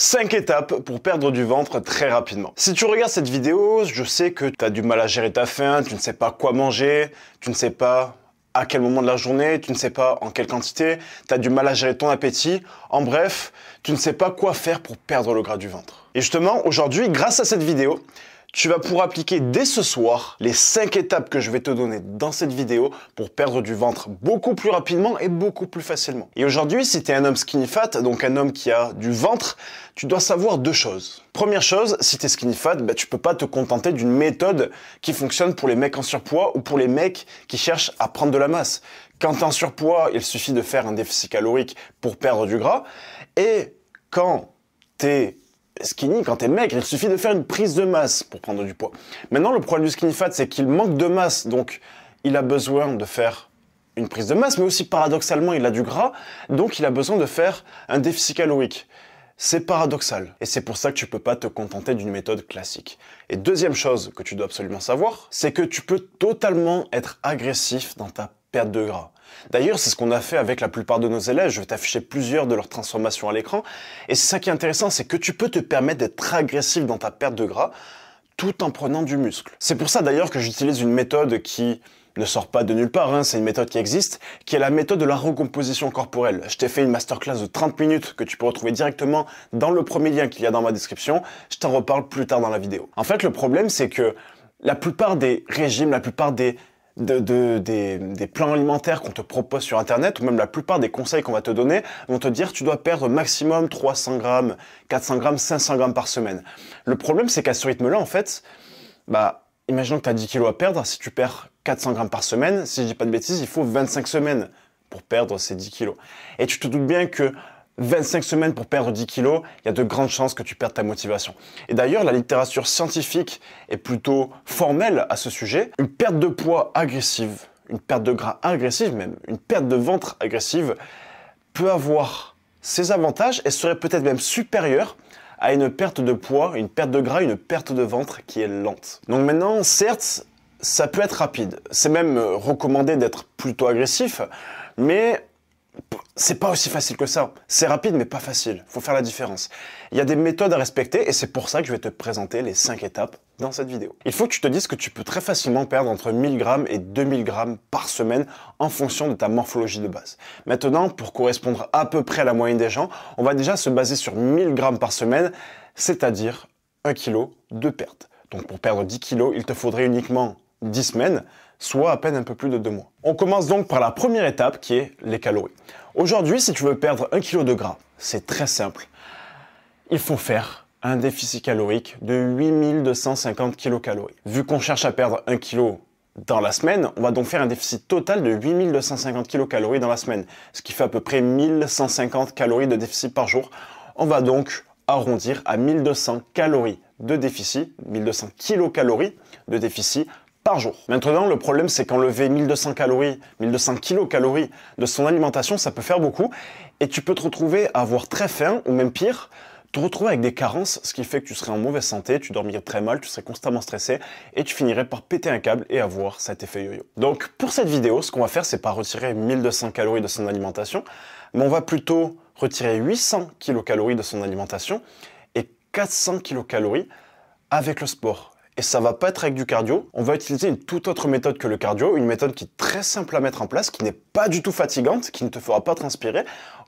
5 étapes pour perdre du ventre très rapidement. Si tu regardes cette vidéo, je sais que tu as du mal à gérer ta faim, tu ne sais pas quoi manger, tu ne sais pas à quel moment de la journée, tu ne sais pas en quelle quantité, tu as du mal à gérer ton appétit, en bref, tu ne sais pas quoi faire pour perdre le gras du ventre. Et justement, aujourd'hui, grâce à cette vidéo, tu vas pouvoir appliquer dès ce soir les 5 étapes que je vais te donner dans cette vidéo pour perdre du ventre beaucoup plus rapidement et beaucoup plus facilement. Et aujourd'hui, si tu es un homme skinny fat, donc un homme qui a du ventre, tu dois savoir deux choses. Première chose, si tu es skinny fat, tu bah, tu peux pas te contenter d'une méthode qui fonctionne pour les mecs en surpoids ou pour les mecs qui cherchent à prendre de la masse. Quand tu es en surpoids, il suffit de faire un déficit calorique pour perdre du gras. Et quand tu es skinny, quand t'es maigre, il suffit de faire une prise de masse pour prendre du poids. Maintenant, le problème du skinny fat, c'est qu'il manque de masse, donc il a besoin de faire une prise de masse, mais aussi paradoxalement, il a du gras, donc il a besoin de faire un déficit calorique. C'est paradoxal. Et c'est pour ça que tu peux pas te contenter d'une méthode classique. Et deuxième chose que tu dois absolument savoir, c'est que tu peux totalement être agressif dans ta perte de gras. D'ailleurs, c'est ce qu'on a fait avec la plupart de nos élèves, je vais t'afficher plusieurs de leurs transformations à l'écran, et c'est ça qui est intéressant, c'est que tu peux te permettre d'être agressif dans ta perte de gras, tout en prenant du muscle. C'est pour ça d'ailleurs que j'utilise une méthode qui ne sort pas de nulle part, hein. c'est une méthode qui existe, qui est la méthode de la recomposition corporelle. Je t'ai fait une masterclass de 30 minutes que tu peux retrouver directement dans le premier lien qu'il y a dans ma description, je t'en reparle plus tard dans la vidéo. En fait, le problème c'est que la plupart des régimes, la plupart des des, plans alimentaires qu'on te propose sur Internet, ou même la plupart des conseils qu'on va te donner, vont te dire tu dois perdre maximum 300 grammes, 400 grammes, 500 grammes par semaine. Le problème, c'est qu'à ce rythme-là, en fait, bah, imaginons que tu as 10 kilos à perdre, si tu perds 400 grammes par semaine, si je dis pas de bêtises, il faut 25 semaines pour perdre ces 10 kilos. Et tu te doutes bien que 25 semaines pour perdre 10 kilos, il y a de grandes chances que tu perdes ta motivation. Et d'ailleurs, la littérature scientifique est plutôt formelle à ce sujet. Une perte de poids agressive, une perte de gras agressive même, une perte de ventre agressive peut avoir ses avantages et serait peut-être même supérieure à une perte de poids, une perte de gras, une perte de ventre qui est lente. Donc maintenant, certes, ça peut être rapide. C'est même recommandé d'être plutôt agressif, mais c'est pas aussi facile que ça. C'est rapide, mais pas facile. Faut faire la différence. Il y a des méthodes à respecter et c'est pour ça que je vais te présenter les 5 étapes dans cette vidéo. Il faut que tu te dises que tu peux très facilement perdre entre 1000 grammes et 2000 grammes par semaine en fonction de ta morphologie de base. Maintenant, pour correspondre à peu près à la moyenne des gens, on va déjà se baser sur 1000 grammes par semaine, c'est-à-dire 1 kg de perte. Donc pour perdre 10 kg, il te faudrait uniquement 10 semaines, soit à peine un peu plus de deux mois. On commence donc par la première étape qui est les calories. Aujourd'hui, si tu veux perdre un kilo de gras, c'est très simple. Il faut faire un déficit calorique de 8250 kilocalories. Vu qu'on cherche à perdre un kilo dans la semaine, on va donc faire un déficit total de 8250 kcal dans la semaine, ce qui fait à peu près 1150 calories de déficit par jour. On va donc arrondir à 1200 calories de déficit, 1200 kilocalories de déficit par jour. Maintenant, le problème, c'est qu'enlever 1200 calories, 1200 kilocalories de son alimentation, ça peut faire beaucoup. Et tu peux te retrouver à avoir très faim, ou même pire, te retrouver avec des carences, ce qui fait que tu serais en mauvaise santé, tu dormirais très mal, tu serais constamment stressé et tu finirais par péter un câble et avoir cet effet yo-yo. Donc pour cette vidéo, ce qu'on va faire, c'est pas retirer 1200 calories de son alimentation, mais on va plutôt retirer 800 kilocalories de son alimentation et 400 kilocalories avec le sport et ça va pas être avec du cardio. On va utiliser une toute autre méthode que le cardio, une méthode qui est très simple à mettre en place, qui n'est pas du tout fatigante, qui ne te fera pas transpirer.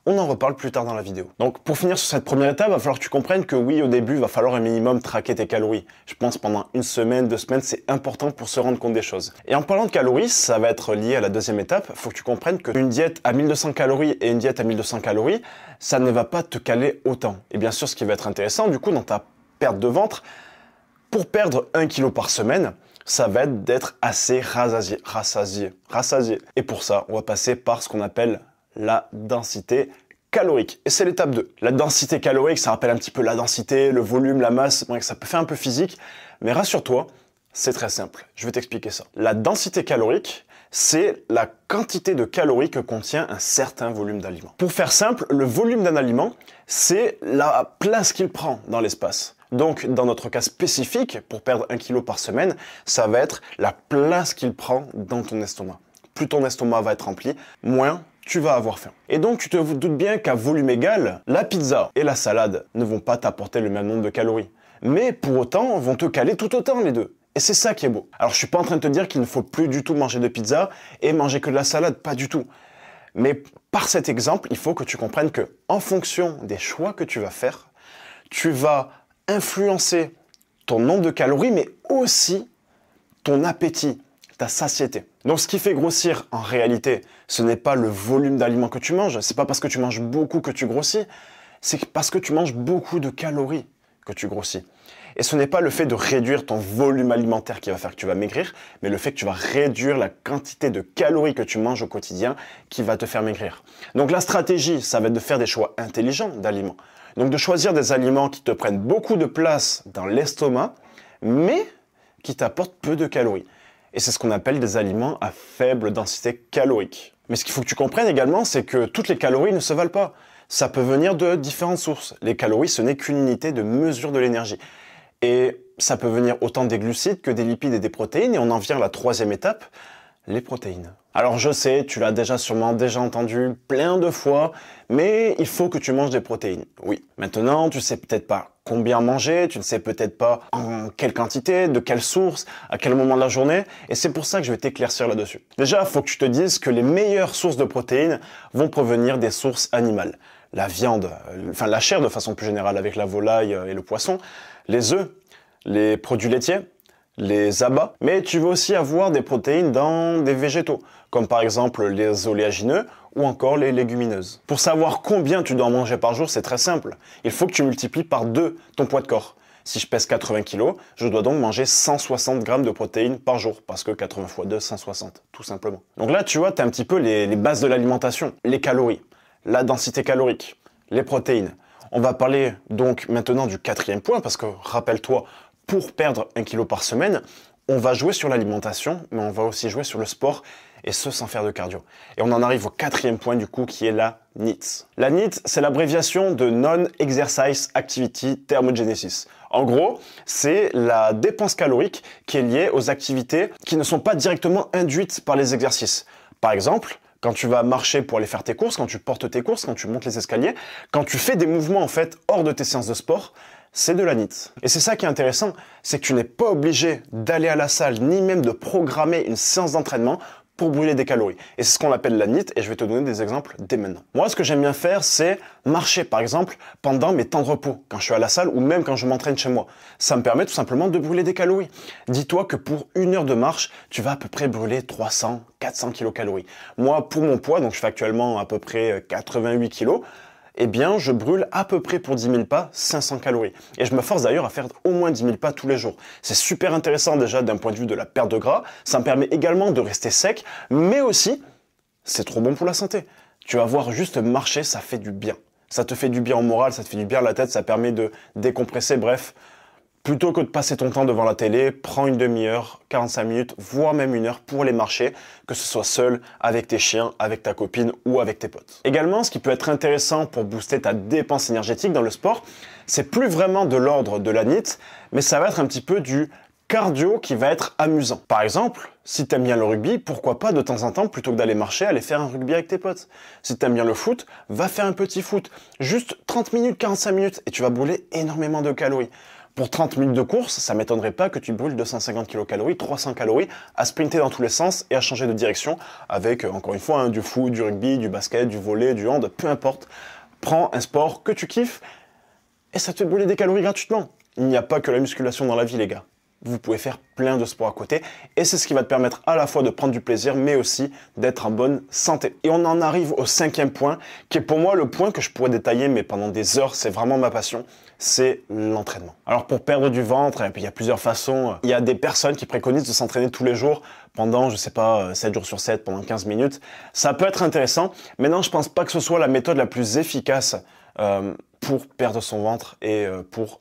On en reparle plus tard dans la vidéo. Donc pour finir sur cette première étape, il va falloir que tu comprennes que oui, au début, il va falloir un minimum traquer tes calories. Je pense pendant une semaine, deux semaines, c'est important pour se rendre compte des choses. Et en parlant de calories, ça va être lié à la deuxième étape. Il Faut que tu comprennes qu'une diète à 1200 calories et une diète à 1200 calories, ça ne va pas te caler autant. Et bien sûr, ce qui va être intéressant, du coup, dans ta perte de ventre, pour perdre un kilo par semaine, ça va être d'être assez rassasié, rassasié, rassasié. Et pour ça, on va passer par ce qu'on appelle la densité calorique. Et c'est l'étape 2. La densité calorique, ça rappelle un petit peu la densité, le volume, la masse, ça peut faire un peu physique, mais rassure-toi, c'est très simple. Je vais t'expliquer ça. La densité calorique, c'est la quantité de calories que contient un certain volume d'aliment. Pour faire simple, le volume d'un aliment, c'est la place qu'il prend dans l'espace. Donc dans notre cas spécifique, pour perdre un kilo par semaine, ça va être la place qu'il prend dans ton estomac. Plus ton estomac va être rempli, moins tu vas avoir faim. Et donc tu te doutes bien qu'à volume égal, la pizza et la salade ne vont pas t'apporter le même nombre de calories. Mais pour autant, vont te caler tout autant les deux. Et c'est ça qui est beau. Alors je suis pas en train de te dire qu'il ne faut plus du tout manger de pizza et manger que de la salade, pas du tout. Mais par cet exemple, il faut que tu comprennes que en fonction des choix que tu vas faire, tu vas influencer ton nombre de calories, mais aussi ton appétit, ta satiété. Donc ce qui fait grossir en réalité, ce n'est pas le volume d'aliments que tu manges, c'est pas parce que tu manges beaucoup que tu grossis, c'est parce que tu manges beaucoup de calories que tu grossis. Et ce n'est pas le fait de réduire ton volume alimentaire qui va faire que tu vas maigrir, mais le fait que tu vas réduire la quantité de calories que tu manges au quotidien qui va te faire maigrir. Donc la stratégie, ça va être de faire des choix intelligents d'aliments. Donc de choisir des aliments qui te prennent beaucoup de place dans l'estomac, mais qui t'apportent peu de calories. Et c'est ce qu'on appelle des aliments à faible densité calorique. Mais ce qu'il faut que tu comprennes également, c'est que toutes les calories ne se valent pas. Ça peut venir de différentes sources. Les calories, ce n'est qu'une unité de mesure de l'énergie. Et ça peut venir autant des glucides que des lipides et des protéines. Et on en vient à la troisième étape, les protéines. Alors je sais, tu l'as déjà sûrement déjà entendu plein de fois, mais il faut que tu manges des protéines. Oui. Maintenant, tu sais peut-être pas combien manger, tu ne sais peut-être pas en quelle quantité, de quelle source, à quel moment de la journée, et c'est pour ça que je vais t'éclaircir là-dessus. Déjà, faut que tu te dises que les meilleures sources de protéines vont provenir des sources animales. La viande, euh, enfin la chair de façon plus générale avec la volaille euh, et le poisson, les œufs, les produits laitiers, les abats, mais tu veux aussi avoir des protéines dans des végétaux, comme par exemple les oléagineux ou encore les légumineuses. Pour savoir combien tu dois manger par jour, c'est très simple. Il faut que tu multiplies par 2 ton poids de corps. Si je pèse 80 kg, je dois donc manger 160 g de protéines par jour, parce que 80 x 2, 160, tout simplement. Donc là, tu vois, tu as un petit peu les bases de l'alimentation, les calories, la densité calorique, les protéines. On va parler donc maintenant du quatrième point, parce que rappelle-toi, pour perdre un kilo par semaine, on va jouer sur l'alimentation, mais on va aussi jouer sur le sport, et ce sans faire de cardio. Et on en arrive au quatrième point du coup, qui est la NIT. La NIT, c'est l'abréviation de Non-Exercise Activity Thermogenesis. En gros, c'est la dépense calorique qui est liée aux activités qui ne sont pas directement induites par les exercices. Par exemple, quand tu vas marcher pour aller faire tes courses, quand tu portes tes courses, quand tu montes les escaliers, quand tu fais des mouvements en fait hors de tes séances de sport, c'est de la nit. Et c'est ça qui est intéressant, c'est que tu n'es pas obligé d'aller à la salle ni même de programmer une séance d'entraînement pour brûler des calories. Et c'est ce qu'on appelle la NIT, et je vais te donner des exemples dès maintenant. Moi, ce que j'aime bien faire, c'est marcher, par exemple, pendant mes temps de repos, quand je suis à la salle ou même quand je m'entraîne chez moi. Ça me permet tout simplement de brûler des calories. Dis-toi que pour une heure de marche, tu vas à peu près brûler 300, 400 kilocalories. Moi, pour mon poids, donc je fais actuellement à peu près 88 euh, kilos, eh bien, je brûle à peu près pour 10 000 pas 500 calories. Et je me force d'ailleurs à faire au moins 10 000 pas tous les jours. C'est super intéressant déjà d'un point de vue de la perte de gras. Ça me permet également de rester sec, mais aussi, c'est trop bon pour la santé. Tu vas voir juste marcher, ça fait du bien. Ça te fait du bien au moral, ça te fait du bien à la tête, ça permet de décompresser, bref. Plutôt que de passer ton temps devant la télé, prends une demi-heure, 45 minutes, voire même une heure pour les marcher, que ce soit seul, avec tes chiens, avec ta copine ou avec tes potes. Également, ce qui peut être intéressant pour booster ta dépense énergétique dans le sport, c'est plus vraiment de l'ordre de la NIT, mais ça va être un petit peu du cardio qui va être amusant. Par exemple, si t'aimes bien le rugby, pourquoi pas de temps en temps, plutôt que d'aller marcher, aller faire un rugby avec tes potes. Si t'aimes bien le foot, va faire un petit foot. Juste 30 minutes, 45 minutes, et tu vas brûler énormément de calories. Pour 30 minutes de course, ça m'étonnerait pas que tu brûles 250 kcal, 300 calories à sprinter dans tous les sens et à changer de direction avec, euh, encore une fois, hein, du foot, du rugby, du basket, du volley, du hand, peu importe. Prends un sport que tu kiffes et ça te fait brûler des calories gratuitement. Il n'y a pas que la musculation dans la vie, les gars. Vous pouvez faire plein de sports à côté et c'est ce qui va te permettre à la fois de prendre du plaisir mais aussi d'être en bonne santé. Et on en arrive au cinquième point qui est pour moi le point que je pourrais détailler mais pendant des heures, c'est vraiment ma passion c'est l'entraînement. Alors pour perdre du ventre, il y a plusieurs façons, euh, il y a des personnes qui préconisent de s'entraîner tous les jours pendant, je sais pas, 7 euh, jours sur 7, pendant 15 minutes. Ça peut être intéressant, mais non, je pense pas que ce soit la méthode la plus efficace euh, pour perdre son ventre et pour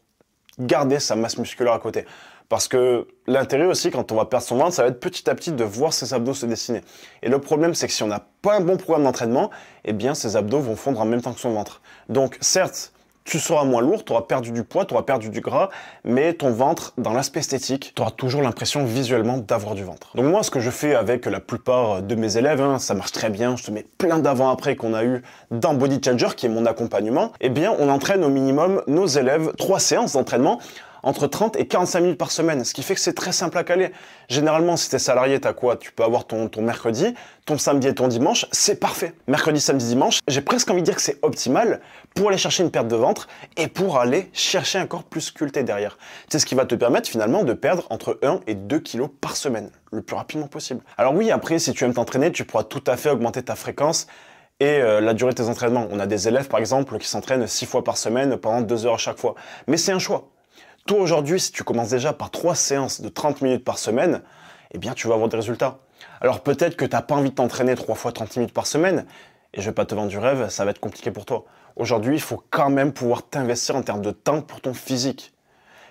garder sa masse musculaire à côté. Parce que l'intérêt aussi, quand on va perdre son ventre, ça va être petit à petit de voir ses abdos se dessiner. Et le problème, c'est que si on n'a pas un bon programme d'entraînement, eh bien, ses abdos vont fondre en même temps que son ventre. Donc, certes, tu seras moins lourd, tu auras perdu du poids, tu auras perdu du gras, mais ton ventre, dans l'aspect esthétique, tu auras toujours l'impression visuellement d'avoir du ventre. Donc moi, ce que je fais avec la plupart de mes élèves, hein, ça marche très bien, je te mets plein d'avant-après qu'on a eu dans Body Changer, qui est mon accompagnement, eh bien, on entraîne au minimum nos élèves trois séances d'entraînement entre 30 et 45 minutes par semaine, ce qui fait que c'est très simple à caler. Généralement, si t'es salarié, t'as quoi Tu peux avoir ton, mercredi, ton samedi et ton dimanche, c'est parfait. Mercredi, samedi, dimanche, j'ai presque envie de dire que c'est optimal pour aller chercher une perte de ventre et pour aller chercher un corps plus sculpté derrière. C'est ce qui va te permettre finalement de perdre entre 1 et 2 kilos par semaine, le plus rapidement possible. Alors oui, après, si tu aimes t'entraîner, tu pourras tout à fait augmenter ta fréquence et euh, la durée de tes entraînements. On a des élèves, par exemple, qui s'entraînent 6 fois par semaine pendant 2 heures à chaque fois. Mais c'est un choix. Toi aujourd'hui, si tu commences déjà par trois séances de 30 minutes par semaine, eh bien tu vas avoir des résultats. Alors peut-être que tu n'as pas envie de t'entraîner trois fois 30 minutes par semaine, et je vais pas te vendre du rêve, ça va être compliqué pour toi. Aujourd'hui, il faut quand même pouvoir t'investir en termes de temps pour ton physique.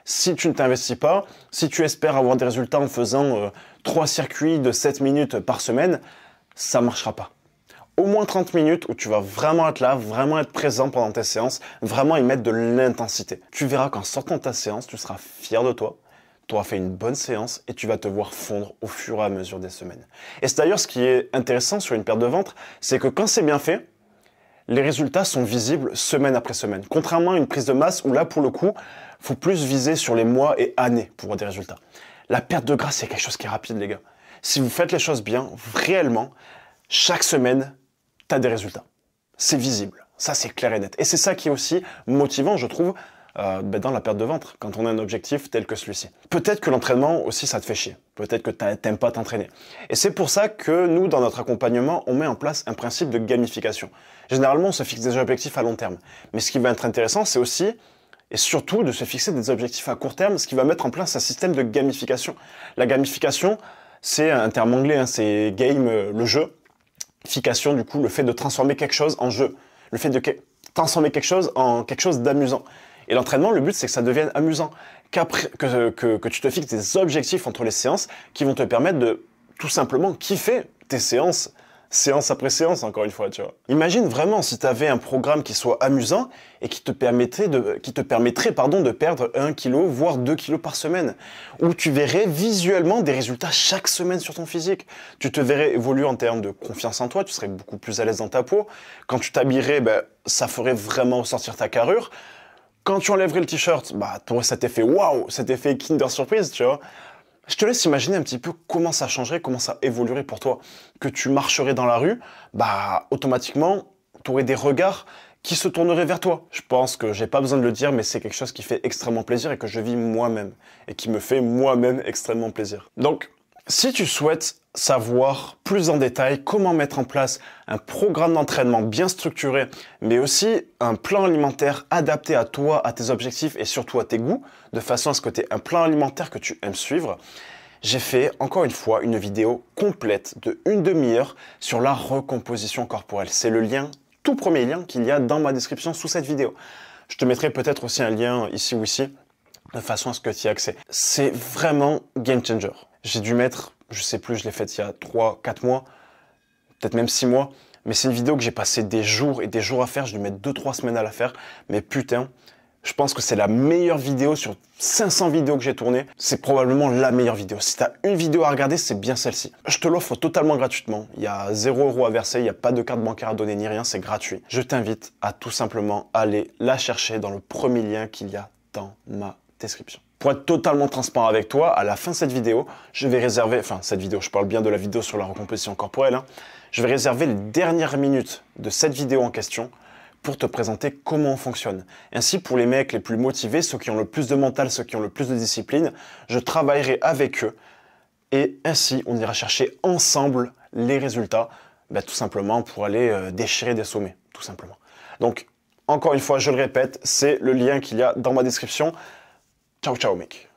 Si tu ne t'investis pas, si tu espères avoir des résultats en faisant euh, trois circuits de 7 minutes par semaine, ça marchera pas au moins 30 minutes où tu vas vraiment être là, vraiment être présent pendant tes séances, vraiment y mettre de l'intensité. Tu verras qu'en sortant de ta séance, tu seras fier de toi, tu auras fait une bonne séance et tu vas te voir fondre au fur et à mesure des semaines. Et c'est d'ailleurs ce qui est intéressant sur une perte de ventre, c'est que quand c'est bien fait, les résultats sont visibles semaine après semaine. Contrairement à une prise de masse où là, pour le coup, faut plus viser sur les mois et années pour avoir des résultats. La perte de gras, c'est quelque chose qui est rapide, les gars. Si vous faites les choses bien, réellement, chaque semaine, tu as des résultats. C'est visible, ça c'est clair et net. Et c'est ça qui est aussi motivant, je trouve, euh, ben, dans la perte de ventre, quand on a un objectif tel que celui-ci. Peut-être que l'entraînement aussi, ça te fait chier. Peut-être que tu t'aimes pas t'entraîner. Et c'est pour ça que nous, dans notre accompagnement, on met en place un principe de gamification. Généralement, on se fixe des objectifs à long terme. Mais ce qui va être intéressant, c'est aussi et surtout de se fixer des objectifs à court terme, ce qui va mettre en place un système de gamification. La gamification, c'est un terme anglais, hein, c'est game, euh, le jeu. Fication, du coup, le fait de transformer quelque chose en jeu, le fait de transformer quelque chose en quelque chose d'amusant. Et l'entraînement, le but, c'est que ça devienne amusant, que, que, que tu te fixes des objectifs entre les séances qui vont te permettre de tout simplement kiffer tes séances séance après séance, encore une fois, tu vois. Imagine vraiment si tu avais un programme qui soit amusant et qui te permettrait de, qui te permettrait, pardon, de perdre 1 kg, voire 2 kg par semaine, où tu verrais visuellement des résultats chaque semaine sur ton physique. Tu te verrais évoluer en termes de confiance en toi, tu serais beaucoup plus à l'aise dans ta peau. Quand tu t'habillerais, ben, ça ferait vraiment ressortir ta carrure. Quand tu enlèverais le t-shirt, bah, tu aurais cet effet waouh, cet effet Kinder Surprise, tu vois. Je te laisse imaginer un petit peu comment ça changerait, comment ça évoluerait pour toi. Que tu marcherais dans la rue, bah automatiquement, tu aurais des regards qui se tourneraient vers toi. Je pense que j'ai pas besoin de le dire, mais c'est quelque chose qui fait extrêmement plaisir et que je vis moi-même et qui me fait moi-même extrêmement plaisir. Donc, si tu souhaites savoir plus en détail comment mettre en place un programme d'entraînement bien structuré, mais aussi un plan alimentaire adapté à toi, à tes objectifs et surtout à tes goûts, de façon à ce que tu aies un plan alimentaire que tu aimes suivre, j'ai fait encore une fois une vidéo complète de une demi-heure sur la recomposition corporelle. C'est le lien, tout premier lien qu'il y a dans ma description sous cette vidéo. Je te mettrai peut-être aussi un lien ici ou ici de façon à ce que tu aies accès. C'est vraiment game changer. J'ai dû mettre, je sais plus, je l'ai faite il y a 3, 4 mois, peut-être même 6 mois, mais c'est une vidéo que j'ai passé des jours et des jours à faire, Je dû mettre 2-3 semaines à la faire, mais putain, je pense que c'est la meilleure vidéo sur 500 vidéos que j'ai tournées. C'est probablement la meilleure vidéo. Si tu as une vidéo à regarder, c'est bien celle-ci. Je te l'offre totalement gratuitement. Il y a zéro euros à verser, il n'y a pas de carte bancaire à donner ni rien, c'est gratuit. Je t'invite à tout simplement aller la chercher dans le premier lien qu'il y a dans ma description. Pour être totalement transparent avec toi, à la fin de cette vidéo, je vais réserver, enfin cette vidéo, je parle bien de la vidéo sur la recomposition corporelle, hein, je vais réserver les dernières minutes de cette vidéo en question pour te présenter comment on fonctionne. Ainsi, pour les mecs les plus motivés, ceux qui ont le plus de mental, ceux qui ont le plus de discipline, je travaillerai avec eux et ainsi on ira chercher ensemble les résultats, bah, tout simplement pour aller euh, déchirer des sommets, tout simplement. Donc, encore une fois, je le répète, c'est le lien qu'il y a dans ma description. Ciao, ciao, mec.